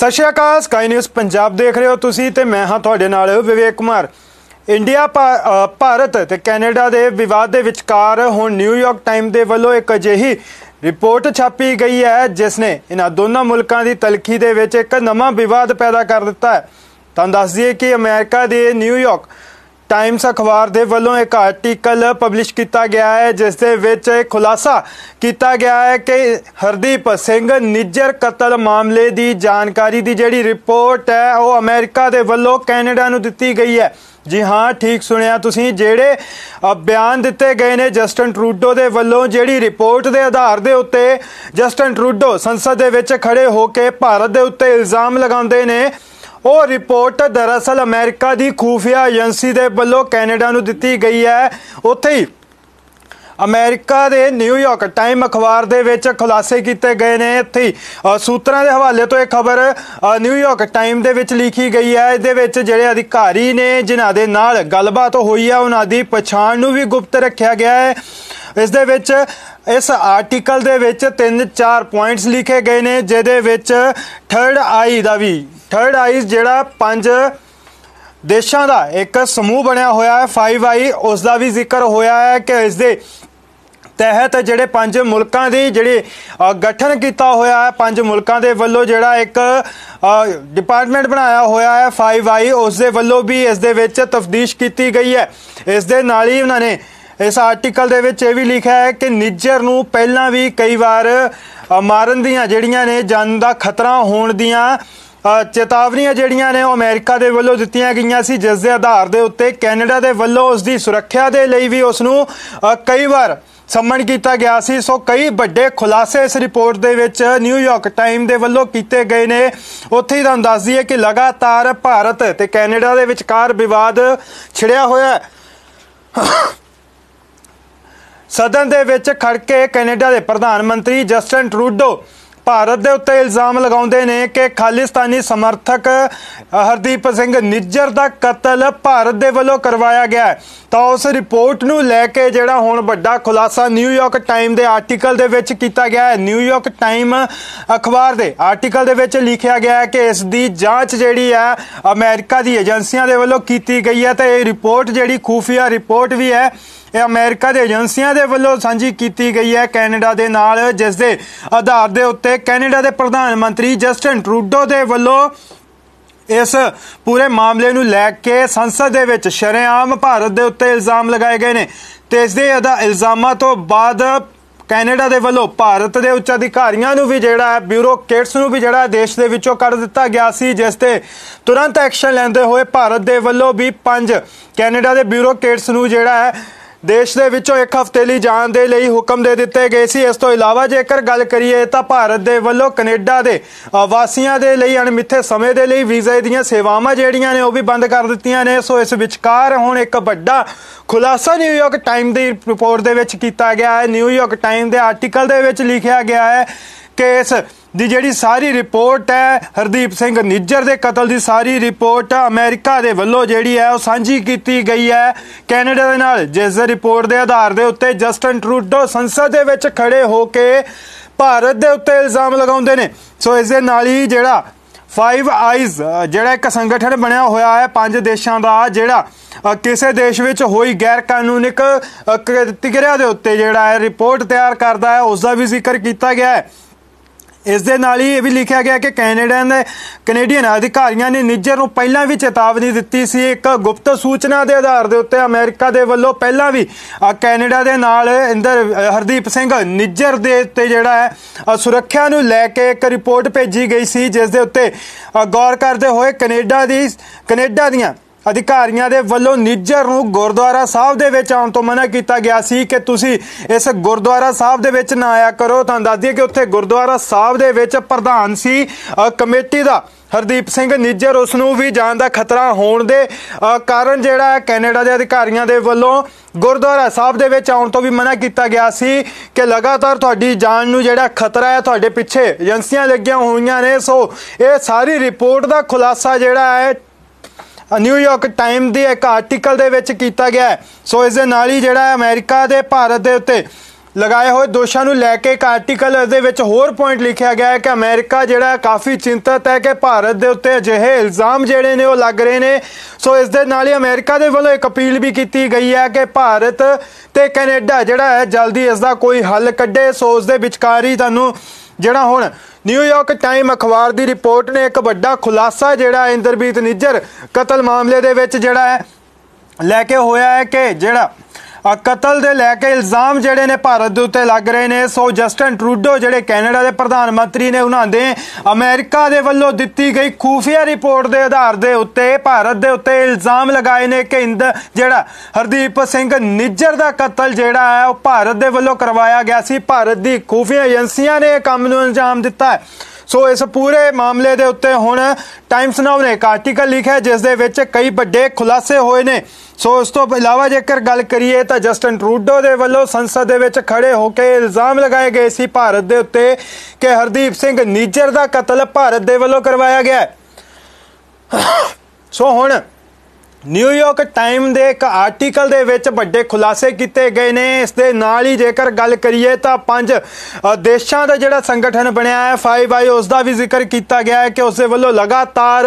ਸਤਿ ਸ਼੍ਰੀ ਅਕਾਲ ਸਕਾਈ ਨਿਊਜ਼ ਪੰਜਾਬ ਦੇਖ ਰਹੇ ਹੋ ਤੁਸੀਂ ਤੇ ਮੈਂ ਹਾਂ ਤੁਹਾਡੇ ਨਾਲ ਵਿਵੇਕ ਕੁਮਾਰ ਇੰਡੀਆ ਭਾਰਤ ਤੇ ਕੈਨੇਡਾ ਦੇ ਵਿਵਾਦ ਦੇ ਵਿਚਕਾਰ ਹੁਣ ਨਿਊਯਾਰਕ ਟਾਈਮ ਦੇ ਵੱਲੋਂ ਇੱਕ ਅਜਿਹੀ ਰਿਪੋਰਟ ਛਾਪੀ ਗਈ ਹੈ ਜਿਸ ਨੇ ਇਹਨਾਂ ਦੋਨਾਂ ਮੁਲਕਾਂ ਦੀ ਤਲਖੀ ਦੇ ਵਿੱਚ ਇੱਕ ਨਵਾਂ ਵਿਵਾਦ ਪੈਦਾ ਕਰ ਦਿੱਤਾ ਹੈ ਤਾਂ ਦੱਸ ਦਈਏ ਕਿ ਅਮਰੀਕਾ ਦੇ ਨਿਊਯਾਰਕ ਟਾਈਮਸ ਅਖਬਾਰ ਦੇ ਵੱਲੋਂ ਇੱਕ ਆਰਟੀਕਲ ਪਬਲਿਸ਼ ਕੀਤਾ ਗਿਆ ਹੈ ਜਿਸ ਦੇ ਵਿੱਚ ਖੁਲਾਸਾ ਕੀਤਾ ਗਿਆ ਹੈ ਕਿ ਹਰਦੀਪ ਸਿੰਘ ਨਿੱਜਰ ਕਤਲ ਮਾਮਲੇ ਦੀ ਜਾਣਕਾਰੀ ਦੀ ਜਿਹੜੀ ਰਿਪੋਰਟ ਹੈ ਉਹ ਅਮਰੀਕਾ ਦੇ ਵੱਲੋਂ ਕੈਨੇਡਾ ਨੂੰ ਦਿੱਤੀ ਗਈ ਹੈ ਜੀ ਹਾਂ ਠੀਕ ਸੁਣਿਆ ਤੁਸੀਂ ਜਿਹੜੇ ਬਿਆਨ ਦਿੱਤੇ ਗਏ ਨੇ ਜਸਟਨ ਟਰੂਡੋ ਦੇ ਵੱਲੋਂ ਜਿਹੜੀ ਰਿਪੋਰਟ ਦੇ ਆਧਾਰ ਦੇ ਉੱਤੇ ਜਸਟਨ ਟਰੂਡੋ ਸੰਸਦ ਦੇ ਵਿੱਚ ਖੜੇ ਹੋ ਕੇ ਭਾਰਤ ਦੇ ਉੱਤੇ ਇਲਜ਼ਾਮ ਲਗਾਉਂਦੇ ਨੇ ਉਹ ਰਿਪੋਰਟ ਦਰਅਸਲ ਅਮਰੀਕਾ ਦੀ ਖੂਫੀਆ ਏਜੰਸੀ ਦੇ ਵੱਲੋਂ ਕੈਨੇਡਾ ਨੂੰ ਦਿੱਤੀ ਗਈ ਹੈ ਉੱਥੇ ਹੀ ਅਮਰੀਕਾ ਦੇ ਨਿਊਯਾਰਕ ਟਾਈਮ ਅਖਬਾਰ ਦੇ ਵਿੱਚ ਖੁਲਾਸੇ ਕੀਤੇ ਗਏ ਨੇ ਇੱਥੇ ਸੂਤਰਾਂ ਦੇ ਹਵਾਲੇ ਤੋਂ ਇਹ ਖਬਰ ਨਿਊਯਾਰਕ ਟਾਈਮ ਦੇ ਵਿੱਚ ਲਿਖੀ ਗਈ ਹੈ ਇਹਦੇ ਵਿੱਚ ਜਿਹੜੇ ਅਧਿਕਾਰੀ ਨੇ ਜਿਨ੍ਹਾਂ ਦੇ ਨਾਲ ਗੱਲਬਾਤ ਹੋਈ ਹੈ ਉਹਨਾਂ ਦੀ ਪਛਾਣ ਨੂੰ ਵੀ ਗੁਪਤ ਰੱਖਿਆ ਗਿਆ ਹੈ ਇਸ ਦੇ ਵਿੱਚ ਇਸ ਆਰਟੀਕਲ ਦੇ ਵਿੱਚ ਤਿੰਨ ਚਾਰ ਪੁਆਇੰਟਸ ਲਿਖੇ ਗਏ ਨੇ ਜਿਹਦੇ ਵਿੱਚ ਥਰਡ ਆਈ ਦਾ ਵੀ ਥਰਡ ਆਈ ਜਿਹੜਾ ਪੰਜ ਦੇਸ਼ਾਂ ਦਾ ਇੱਕ ਸਮੂਹ ਬਣਿਆ ਹੋਇਆ ਹੈ 5 ਆਈ ਉਸ ਦਾ ਵੀ ਜ਼ਿਕਰ ਹੋਇਆ ਹੈ ਕਿ ਇਸ ਦੇ ਤਹਿਤ ਜਿਹੜੇ ਪੰਜ ਮੁਲਕਾਂ ਦੀ ਜਿਹੜੀ ਗਠਨ ਕੀਤਾ ਹੋਇਆ ਹੈ ਪੰਜ ਮੁਲਕਾਂ ਦੇ ਵੱਲੋਂ ਜਿਹੜਾ ਇੱਕ ਡਿਪਾਰਟਮੈਂਟ ਬਣਾਇਆ ਹੋਇਆ ਹੈ 5i ਉਸ ਦੇ ਵੱਲੋਂ ਵੀ ਇਸ ਦੇ ਵਿੱਚ ਤਫਦੀਸ਼ ਕੀਤੀ ਗਈ ਹੈ ਇਸ ਦੇ ਨਾਲ ਹੀ ਉਹਨਾਂ ਨੇ ਇਸ ਆਰਟੀਕਲ ਦੇ ਵਿੱਚ ਇਹ ਵੀ ਲਿਖਿਆ ਹੈ ਕਿ ਨਿੱਜਰ ਨੂੰ ਪਹਿਲਾਂ ਵੀ ਕਈ ਵਾਰ ਮਾਰਨ ਦੀਆਂ ਜਿਹੜੀਆਂ ਨੇ ਜਨ ਦਾ ਖਤਰਾ ਹੋਣ ਦੀਆਂ ਚੇਤਾਵਨੀਆਂ ਜਿਹੜੀਆਂ ਨੇ ਉਹ ਅਮਰੀਕਾ ਦੇ ਵੱਲੋਂ ਦਿੱਤੀਆਂ ਗਈਆਂ ਸੀ ਜਿਸ ਦੇ ਆਧਾਰ ਦੇ ਉੱਤੇ ਕੈਨੇਡਾ ਦੇ ਵੱਲੋਂ ਉਸ ਦੀ ਸੁਰੱਖਿਆ ਦੇ ਲਈ ਵੀ ਉਸ ਨੂੰ ਕਈ ਵਾਰ ਸੰਮਨ ਕੀਤਾ ਗਿਆ ਸੀ ਸੋ ਕਈ ਵੱਡੇ ਖੁਲਾਸੇ ਇਸ ਰਿਪੋਰਟ ਦੇ ਵਿੱਚ ਨਿਊਯਾਰਕ ਟਾਈਮ ਦੇ ਵੱਲੋਂ ਕੀਤੇ ਗਏ ਨੇ ਉੱਥੇ ਹੀ ਤੁਹਾਨੂੰ ਦੱਸ ਦਈਏ ਕਿ ਲਗਾਤਾਰ ਭਾਰਤ ਤੇ ਕੈਨੇਡਾ ਦੇ ਵਿਚਕਾਰ ਵਿਵਾਦ ਛਿੜਿਆ ਹੋਇਆ ਹੈ ਸਦਨ ਦੇ ਵਿੱਚ ਖੜ ਕੇ ਕੈਨੇਡਾ ਦੇ ਪ੍ਰਧਾਨ ਮੰਤਰੀ ਜਸਟਨ ਟਰੂਡੋ ਭਾਰਤ ਦੇ ਉੱਤੇ ਇਲਜ਼ਾਮ ਲਗਾਉਂਦੇ ਨੇ ਕਿ ਖਾਲਿਸਤਾਨੀ ਸਮਰਥਕ ਹਰਦੀਪ ਸਿੰਘ ਨਿੱਜਰ ਦਾ ਕਤਲ ਭਾਰਤ ਦੇ ਵੱਲੋਂ ਕਰਵਾਇਆ ਗਿਆ ਤਾਂ ਉਸ ਰਿਪੋਰਟ ਨੂੰ ਲੈ ਕੇ ਜਿਹੜਾ ਹੁਣ ਵੱਡਾ ਖੁਲਾਸਾ ਨਿਊਯਾਰਕ ਟਾਈਮ ਦੇ ਆਰਟੀਕਲ ਦੇ ਵਿੱਚ ਕੀਤਾ ਗਿਆ ਹੈ ਨਿਊਯਾਰਕ ਟਾਈਮ ਅਖਬਾਰ ਦੇ ਆਰਟੀਕਲ ਦੇ ਵਿੱਚ ਲਿਖਿਆ ਗਿਆ ਹੈ ਕਿ ਇਸ ਦੀ ਜਾਂਚ ਜਿਹੜੀ ਹੈ ਅਮਰੀਕਾ ਦੀ ਏਜੰਸੀਆਂ ਦੇ ਵੱਲੋਂ ਕੀਤੀ ਗਈ ਹੈ ਤੇ ਇਹ ਰਿਪੋਰਟ ਜਿਹੜੀ ਖੂਫੀਆ ਰਿਪੋਰਟ ਵੀ ਹੈ ਇਹ ਅਮਰੀਕਾ ਦੇ ਏਜੰਸੀਆਂ ਦੇ ਵੱਲੋਂ ਸਾਂਝੀ ਕੀਤੀ ਗਈ ਹੈ ਕੈਨੇਡਾ ਦੇ ਨਾਲ ਜਿਸ ਦੇ ਆਧਾਰ ਦੇ ਉੱਤੇ ਕੈਨੇਡਾ ਦੇ ਪ੍ਰਧਾਨ ਮੰਤਰੀ ਜਸਟਨ ਟਰੂਡੋ ਦੇ ਵੱਲੋਂ ਇਸ ਪੂਰੇ ਮਾਮਲੇ ਨੂੰ ਲੈ ਕੇ ਸੰਸਦ ਦੇ ਵਿੱਚ ਸ਼ਰੇਆਮ ਭਾਰਤ ਦੇ ਉੱਤੇ ਇਲਜ਼ਾਮ ਲਗਾਏ ਗਏ ਨੇ ਤੇ ਇਸ ਦੇ ਅਦਾ ਇਲਜ਼ਾਮਾਂ ਤੋਂ ਬਾਅਦ ਕੈਨੇਡਾ ਦੇ ਵੱਲੋਂ ਭਾਰਤ ਦੇ ਉੱਚ ਅਧਿਕਾਰੀਆਂ ਨੂੰ ਵੀ ਜਿਹੜਾ ਹੈ ਬਿਊਰੋਕ੍ਰੇਟਸ ਨੂੰ ਵੀ ਜਿਹੜਾ ਦੇਸ਼ ਦੇ ਵਿੱਚੋਂ ਕੱਢ ਦਿੱਤਾ ਗਿਆ ਸੀ ਜਿਸ ਤੇ ਤੁਰੰਤ ਐਕਸ਼ਨ ਲੈਂਦੇ ਹੋਏ ਭਾਰਤ ਦੇ ਵੱਲੋਂ ਵੀ ਪੰਜ ਕੈਨੇਡਾ ਦੇ ਬਿਊਰੋਕ੍ਰੇਟਸ ਨੂੰ ਜਿਹੜਾ ਹੈ ਦੇਸ਼ ਦੇ ਵਿੱਚੋਂ ਇੱਕ ਹਫ਼ਤੇ ਲਈ ਜਾਣ ਦੇ ਲਈ ਹੁਕਮ ਦੇ ਦਿੱਤੇ ਗਏ ਸੀ ਇਸ ਤੋਂ ਇਲਾਵਾ ਜੇਕਰ ਗੱਲ ਕਰੀਏ ਤਾਂ ਭਾਰਤ ਦੇ ਵੱਲੋਂ ਕੈਨੇਡਾ ਦੇ ਵਾਸੀਆਂ ਦੇ ਲਈ ਅਣਮਿੱਥੇ ਸਮੇਂ ਦੇ ਲਈ ਵੀਜ਼ੇ ਦੀਆਂ ਸੇਵਾਵਾਂ ਜਿਹੜੀਆਂ ਨੇ ਉਹ ਵੀ ਬੰਦ ਕਰ ਦਿੱਤੀਆਂ ਨੇ ਸੋ ਇਸ ਵਿਚਕਾਰ ਹੁਣ ਇੱਕ ਵੱਡਾ ਖੁਲਾਸਾ ਨਿਊਯਾਰਕ ਟਾਈਮ ਦੀ ਰਿਪੋਰਟ ਦੇ ਵਿੱਚ ਕੀਤਾ ਗਿਆ ਹੈ ਨਿਊਯਾਰਕ ਟਾਈਮ ਦੇ ਆਰਟੀਕਲ ਦੇ ਵਿੱਚ ਲਿਖਿਆ ਗਿਆ ਹੈ ਕਿ ਇਸ ਦੀ ਜਿਹੜੀ ਸਾਰੀ ਰਿਪੋਰਟ ਹੈ ਹਰਦੀਪ ਸਿੰਘ ਨਿੱਜਰ ਦੇ ਕਤਲ ਦੀ ਸਾਰੀ ਰਿਪੋਰਟ ਅਮਰੀਕਾ ਦੇ ਵੱਲੋਂ ਜਿਹੜੀ ਹੈ ਉਹ ਸਾਂਝੀ ਕੀਤੀ ਗਈ ਹੈ ਕੈਨੇਡਾ ਦੇ ਨਾਲ ਜਿਸ ਦੇ ਰਿਪੋਰਟ ਦੇ ਆਧਾਰ ਦੇ ਉੱਤੇ ਜਸਟਨ ਟਰੂਡੋ ਸੰਸਦ ਦੇ ਵਿੱਚ ਖੜੇ ਹੋ ਕੇ ਭਾਰਤ ਦੇ ਉੱਤੇ ਇਲਜ਼ਾਮ ਲਗਾਉਂਦੇ ਨੇ ਸੋ ਇਸ ਦੇ ਨਾਲ ਹੀ ਜਿਹੜਾ ਫਾਈਵ ਆਈਜ਼ ਜਿਹੜਾ ਇੱਕ ਸੰਗਠਨ ਬਣਿਆ ਹੋਇਆ ਹੈ ਪੰਜ ਦੇਸ਼ਾਂ ਦਾ ਜਿਹੜਾ ਕਿਸੇ ਦੇਸ਼ ਵਿੱਚ ਹੋਈ ਗੈਰ ਕਾਨੂੰਨਿਕ ਕਿਰਿਆ ਦੇ ਉੱਤੇ ਜਿਹੜਾ ਹੈ ਰਿਪੋਰਟ ਤਿਆਰ ਕਰਦਾ ਹੈ ਉਸ ਦਾ ਵੀ ਜ਼ਿਕਰ ਕੀਤਾ ਗਿਆ ਹੈ ਇਸ ਦੇ ਨਾਲ ਹੀ ਇਹ ਵੀ ਲਿਖਿਆ ਗਿਆ ਕਿ ਕੈਨੇਡਾ ਦੇ ਕੈਨੇਡੀਅਨ ਅਧਿਕਾਰੀਆਂ ਨੇ ਨਿੱਜਰ ਨੂੰ ਪਹਿਲਾਂ ਵੀ ਚੇਤਾਵਨੀ ਦਿੱਤੀ ਸੀ ਇੱਕ ਗੁਪਤ ਸੂਚਨਾ ਦੇ ਆਧਾਰ ਦੇ ਉੱਤੇ ਅਮਰੀਕਾ ਦੇ ਵੱਲੋਂ ਪਹਿਲਾਂ ਵੀ ਕੈਨੇਡਾ ਦੇ ਨਾਲ ਇੰਦਰ ਹਰਦੀਪ ਸਿੰਘ ਨਿੱਜਰ ਦੇ ਉੱਤੇ ਜਿਹੜਾ ਹੈ ਸੁਰੱਖਿਆ ਨੂੰ ਲੈ ਕੇ ਇੱਕ ਰਿਪੋਰਟ ਭੇਜੀ ਗਈ ਸੀ ਜਿਸ ਦੇ ਉੱਤੇ ਗੌਰ ਕਰਦੇ ਹੋਏ ਕੈਨੇਡਾ ਦੀ ਕੈਨੇਡਾ ਦੀਆਂ ਅਧਿਕਾਰੀਆਂ ਦੇ ਵੱਲੋਂ ਨਿੱਜਰ ਨੂੰ ਗੁਰਦੁਆਰਾ ਸਾਹਿਬ ਦੇ ਵਿੱਚ ਆਉਣ ਤੋਂ ਮਨਾ ਕੀਤਾ ਗਿਆ ਸੀ ਕਿ ਤੁਸੀਂ ਇਸ ਗੁਰਦੁਆਰਾ ਸਾਹਿਬ ਦੇ ਵਿੱਚ ਨਾ ਆਇਆ ਕਰੋ ਤਾਂ ਦੱਸ ਦਈਏ ਕਿ ਉੱਥੇ ਗੁਰਦੁਆਰਾ ਸਾਹਿਬ ਦੇ ਵਿੱਚ ਪ੍ਰਧਾਨ ਸੀ ਕਮੇਟੀ ਦਾ ਹਰਦੀਪ ਸਿੰਘ ਨਿੱਜਰ ਉਸ ਨੂੰ ਵੀ ਜਾਨ ਦਾ ਖਤਰਾ ਹੋਣ ਦੇ ਕਾਰਨ ਜਿਹੜਾ ਕੈਨੇਡਾ ਦੇ ਅਧਿਕਾਰੀਆਂ ਦੇ ਵੱਲੋਂ ਗੁਰਦੁਆਰਾ ਸਾਹਿਬ ਦੇ ਵਿੱਚ ਆਉਣ ਤੋਂ ਵੀ ਮਨਾ ਕੀਤਾ ਗਿਆ ਸੀ ਕਿ ਲਗਾਤਾਰ ਤੁਹਾਡੀ ਜਾਨ ਨੂੰ ਜਿਹੜਾ ਖਤਰਾ ਹੈ ਤੁਹਾਡੇ ਪਿੱਛੇ ਏਜੰਸੀਆਂ ਲੱਗੀਆਂ ਹੋਈਆਂ ਨੇ ਸੋ ਇਹ ਸਾਰੀ ਰਿਪੋਰਟ ਦਾ ਖੁਲਾਸਾ ਜਿਹੜਾ ਹੈ ਨਿਊਯਾਰਕ ਟਾਈਮ ਦੇ ਇੱਕ ਆਰਟੀਕਲ ਦੇ ਵਿੱਚ ਕੀਤਾ ਗਿਆ ਸੋ ਇਸ ਦੇ ਨਾਲ ਹੀ ਜਿਹੜਾ ਅਮਰੀਕਾ ਦੇ ਭਾਰਤ ਦੇ ਉੱਤੇ ਲਗਾਏ ਹੋਏ ਦੋਸ਼ਾਂ ਨੂੰ ਲੈ ਕੇ ਇੱਕ ਆਰਟੀਕਲ ਦੇ ਵਿੱਚ ਹੋਰ ਪੁਆਇੰਟ ਲਿਖਿਆ ਗਿਆ ਹੈ ਕਿ ਅਮਰੀਕਾ ਜਿਹੜਾ ਕਾਫੀ ਚਿੰਤਤ ਹੈ ਕਿ ਭਾਰਤ ਦੇ ਉੱਤੇ ਅਜਿਹੇ ਇਲਜ਼ਾਮ ਜਿਹੜੇ ਨੇ ਉਹ ਲੱਗ ਰਹੇ ਨੇ ਸੋ ਇਸ ਦੇ ਨਾਲ ਹੀ ਅਮਰੀਕਾ ਦੇ ਵੱਲੋਂ ਇੱਕ ਅਪੀਲ ਵੀ ਕੀਤੀ ਗਈ ਹੈ ਕਿ ਭਾਰਤ ਤੇ ਕੈਨੇਡਾ ਜਿਹੜਾ ਹੈ ਜਲਦੀ ਇਸ ਦਾ ਕੋਈ ਹੱਲ ਕੱਢੇ ਸੋ ਉਸ ਦੇ ਵਿਚਕਾਰ ਹੀ ਤੁਹਾਨੂੰ ਜਿਹੜਾ ਹੁਣ ਨਿਊਯਾਰਕ ਟਾਈਮ ਅਖਬਾਰ ਦੀ ਰਿਪੋਰਟ ਨੇ ਇੱਕ ਵੱਡਾ ਖੁਲਾਸਾ ਜਿਹੜਾ ਇੰਦਰਬੀਤ ਨਿੱਜਰ ਕਤਲ ਮਾਮਲੇ ਦੇ ਵਿੱਚ ਜਿਹੜਾ ਹੈ ਲੈ ਕੇ ਹੋਇਆ ਹੈ ਕਿ ਜਿਹੜਾ ਕਤਲ ਦੇ ਲੈ ਕੇ ਇਲਜ਼ਾਮ ਜਿਹੜੇ ਨੇ ਭਾਰਤ ਦੇ ਉੱਤੇ ਲੱਗ ਰਹੇ ਨੇ ਸੋ ਜਸਟਨ ਟਰੂਡੋ ਜਿਹੜੇ ਕੈਨੇਡਾ ਦੇ ਪ੍ਰਧਾਨ ਮੰਤਰੀ ਨੇ ਉਹਨਾਂ ਦੇ ਅਮਰੀਕਾ ਦੇ ਵੱਲੋਂ ਦਿੱਤੀ ਗਈ ਖੂਫੀਆ ਰਿਪੋਰਟ ਦੇ ਆਧਾਰ ਦੇ ਉੱਤੇ ਭਾਰਤ ਦੇ ਉੱਤੇ ਇਲਜ਼ਾਮ ਲਗਾਏ ਨੇ ਕਿ ਇੰਦ ਜਿਹੜਾ ਹਰਦੀਪ ਸਿੰਘ ਨਿੱਜਰ ਦਾ ਕਤਲ ਜਿਹੜਾ ਹੈ ਉਹ ਭਾਰਤ ਦੇ ਵੱਲੋਂ ਕਰਵਾਇਆ ਗਿਆ ਸੀ ਭਾਰਤ ਦੀ ਖੂਫੀਆ ਏਜੰਸੀਆਂ ਨੇ ਇਹ ਕੰਮ ਨੂੰ ਅੰਜਾਮ ਦਿੱਤਾ ਹੈ ਸੋ ਇਸ ਪੂਰੇ ਮਾਮਲੇ ਦੇ ਉੱਤੇ ਹੁਣ ਟਾਈਮਸ ਨਾਉ ਨੇ ਇੱਕ ਆਰਟੀਕਲ ਲਿਖਿਆ ਜਿਸ ਦੇ ਵਿੱਚ ਕਈ ਵੱਡੇ ਖੁਲਾਸੇ ਹੋਏ ਨੇ ਸੋ ਉਸ ਤੋਂ ਇਲਾਵਾ ਜੇਕਰ ਗੱਲ ਕਰੀਏ ਤਾਂ ਜਸਟਨ ਟਰੂਡੋ ਦੇ ਵੱਲੋਂ ਸੰਸਦ ਦੇ ਵਿੱਚ ਖੜੇ ਹੋ ਕੇ ਇਲਜ਼ਾਮ ਲਗਾਏ ਗਏ ਸੀ ਭਾਰਤ ਦੇ ਉੱਤੇ ਕਿ ਹਰਦੀਪ ਸਿੰਘ ਨੀਜਰ ਦਾ ਕਤਲ ਭਾਰਤ ਦੇ ਵੱਲੋਂ ਕਰਵਾਇਆ ਗਿਆ ਸੋ ਹੁਣ ਨਿਊਯਾਰਕ ਟਾਈਮ ਦੇ ਇੱਕ ਆਰਟੀਕਲ ਦੇ ਵਿੱਚ ਵੱਡੇ ਖੁਲਾਸੇ ਕੀਤੇ ਗਏ ਨੇ ਇਸ ਦੇ ਨਾਲ ਹੀ ਜੇਕਰ ਗੱਲ ਕਰੀਏ ਤਾਂ ਪੰਜ ਦੇਸ਼ਾਂ ਦਾ ਜਿਹੜਾ ਸੰਗਠਨ ਬਣਿਆ ਹੈ ਆਈ ਉਸ ਦਾ ਵੀ ਜ਼ਿਕਰ ਕੀਤਾ ਗਿਆ ਹੈ ਕਿ ਉਸ ਦੇ ਵੱਲੋਂ ਲਗਾਤਾਰ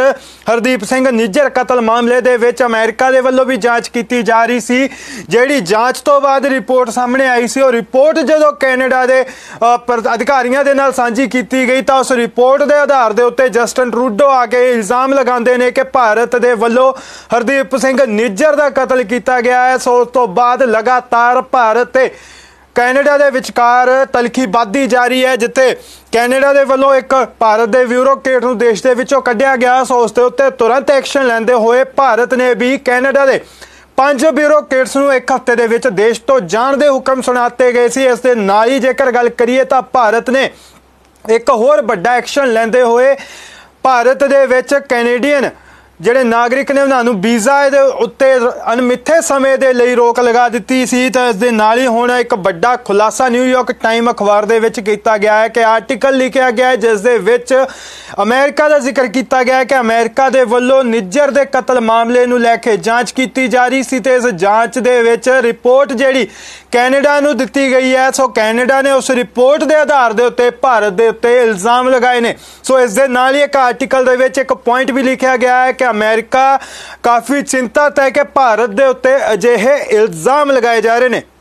ਹਰਦੀਪ ਸਿੰਘ ਨਿੱਜਰ ਕਤਲ ਮਾਮਲੇ ਦੇ ਵਿੱਚ ਅਮਰੀਕਾ ਦੇ ਵੱਲੋਂ ਵੀ ਜਾਂਚ ਕੀਤੀ ਜਾ ਰਹੀ ਸੀ ਜਿਹੜੀ ਜਾਂਚ ਤੋਂ ਬਾਅਦ ਰਿਪੋਰਟ ਸਾਹਮਣੇ ਆਈ ਸੀ ਉਹ ਰਿਪੋਰਟ ਜਦੋਂ ਕੈਨੇਡਾ ਦੇ ਅਧਿਕਾਰੀਆਂ ਦੇ ਨਾਲ ਸਾਂਝੀ ਕੀਤੀ ਗਈ ਤਾਂ ਉਸ ਰਿਪੋਰਟ ਦੇ ਆਧਾਰ ਦੇ ਉੱਤੇ ਜਸਟਨ ਟਰੂਡੋ ਆ ਕੇ ਇਲਜ਼ਾਮ ਲਗਾਉਂਦੇ ਨੇ ਕਿ ਭਾਰਤ ਦੇ ਵੱਲੋਂ ਹਰਦੀਪ ਗੁਰਦੀਪ ਸਿੰਘ ਨਿੱਜਰ ਦਾ ਕਤਲ ਕੀਤਾ ਗਿਆ ਹੈ ਸੋ ਉਸ ਤੋਂ ਬਾਅਦ ਲਗਾਤਾਰ ਭਾਰਤ ਤੇ ਕੈਨੇਡਾ ਦੇ ਵਿਚਕਾਰ ਤਲਖੀ ਵਾਦੀ ਜਾਰੀ ਹੈ ਜਿੱਥੇ ਕੈਨੇਡਾ ਦੇ ਵੱਲੋਂ ਇੱਕ ਭਾਰਤ ਦੇ ਬਿਊਰੋਕਰੇਟ ਨੂੰ ਦੇਸ਼ ਦੇ ਵਿੱਚੋਂ ਕੱਢਿਆ ਗਿਆ ਸੋ ਉਸ ਦੇ ਉੱਤੇ ਤੁਰੰਤ ਐਕਸ਼ਨ ਲੈਂਦੇ ਹੋਏ ਭਾਰਤ ਨੇ ਵੀ ਕੈਨੇਡਾ ਦੇ ਪੰਜ ਬਿਊਰੋਕਰੇਟਸ ਨੂੰ ਇੱਕ ਹਫ਼ਤੇ ਦੇ ਵਿੱਚ ਦੇਸ਼ ਤੋਂ ਜਾਣ ਦੇ ਹੁਕਮ ਸੁਣਾਤੇ ਗਏ ਸੀ ਇਸ ਦੇ ਨਾਲ ਹੀ ਜੇਕਰ ਗੱਲ ਕਰੀਏ ਤਾਂ ਭਾਰਤ ਨੇ ਇੱਕ ਹੋਰ ਵੱਡਾ ਐਕਸ਼ਨ ਲੈਂਦੇ ਹੋਏ ਭਾਰਤ ਦੇ ਵਿੱਚ ਕੈਨੇਡੀਅਨ ਜਿਹੜੇ ਨਾਗਰਿਕ ਨੇ ਉਹਨਾਂ ਨੂੰ ਵੀਜ਼ਾ ਦੇ ਉੱਤੇ ਅਨਮਿੱਥੇ ਸਮੇਂ ਦੇ ਲਈ ਰੋਕ ਲਗਾ ਦਿੱਤੀ ਸੀ ਤਾਂ ਇਸ ਦੇ ਨਾਲ ਹੀ ਹੁਣ ਇੱਕ ਵੱਡਾ ਖੁਲਾਸਾ ਨਿਊਯਾਰਕ ਟਾਈਮ ਅਖਬਾਰ ਦੇ ਵਿੱਚ ਕੀਤਾ ਗਿਆ ਹੈ ਕਿ ਆਰਟੀਕਲ ਲਿਖਿਆ ਗਿਆ ਹੈ ਜਿਸ ਦੇ ਵਿੱਚ ਅਮਰੀਕਾ ਦਾ ਜ਼ਿਕਰ ਕੀਤਾ ਗਿਆ ਹੈ ਕਿ ਅਮਰੀਕਾ ਦੇ ਵੱਲੋਂ ਨਿੱਜਰ ਦੇ ਕਤਲ ਮਾਮਲੇ ਨੂੰ ਲੈ ਕੇ ਜਾਂਚ ਕੀਤੀ ਜਾ ਰਹੀ ਸੀ ਤੇ ਇਸ ਜਾਂਚ ਦੇ ਵਿੱਚ ਰਿਪੋਰਟ ਜਿਹੜੀ ਕੈਨੇਡਾ ਨੂੰ ਦਿੱਤੀ ਗਈ ਹੈ ਸੋ ਕੈਨੇਡਾ ਨੇ ਉਸ ਰਿਪੋਰਟ ਦੇ ਆਧਾਰ ਦੇ ਉੱਤੇ ਭਾਰਤ ਦੇ ਉੱਤੇ ਇਲਜ਼ਾਮ ਲਗਾਏ ਨੇ ਸੋ ਇਸ ਦੇ ਨਾਲ ਹੀ ਇੱਕ ਆਰਟੀਕਲ ਦੇ ਵਿੱਚ ਇੱਕ ਪੁਆਇੰਟ ਵੀ ਲਿਖਿਆ ਗਿਆ ਹੈ ਕਿ ਅਮਰੀਕਾ ਕਾਫੀ ਚਿੰਤਾਤ ਹੈ ਕਿ ਭਾਰਤ ਦੇ ਉੱਤੇ ਅਜਿਹੇ ਇਲਜ਼ਾਮ ਲਗਾਏ ਜਾ ਰਹੇ ਨੇ